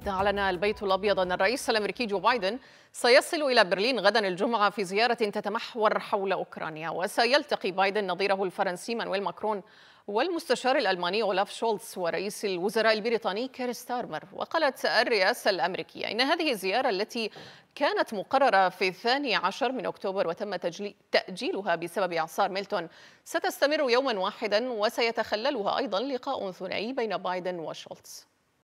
جديد أعلن البيت الأبيض أن الرئيس الأمريكي جو بايدن سيصل إلى برلين غدا الجمعة في زيارة تتمحور حول أوكرانيا وسيلتقي بايدن نظيره الفرنسي مانويل ماكرون والمستشار الألماني أولاف شولتز ورئيس الوزراء البريطاني كير ستارمر وقالت الرئاسة الأمريكية إن هذه الزيارة التي كانت مقررة في الثاني عشر من أكتوبر وتم تأجيلها بسبب إعصار ميلتون ستستمر يوما واحدا وسيتخللها أيضا لقاء ثنائي بين بايدن وشولتز